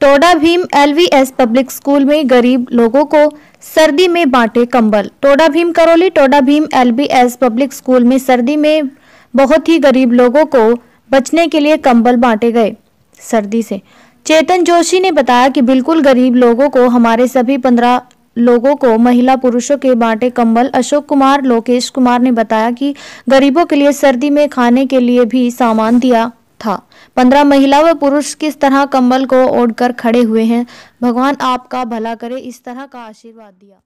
Toda Bhim LVS public school में गरीब लोगों को सर्दी में बांटे कंबल Toda Bhim Karauli Toda Bhim LVS public school में सर्दी में बहुत ही गरीब लोगों को बचने के लिए कंबल बांटे गए सर्दी से चेतन जोशी ने बताया कि बिल्कुल गरीब लोगों को हमारे सभी पंद्रह लोगों को महिला पुरुषों के बांटे कंबल अशोक कुमार लोकेश कुमार ने बताया कि गरीबों के लिए सर्दी में खाने के लिए भी सामान दिया था पंद्रह महिला व पुरुष किस तरह कंबल को ओढ़कर खड़े हुए हैं भगवान आपका भला करे इस तरह का आशीर्वाद दिया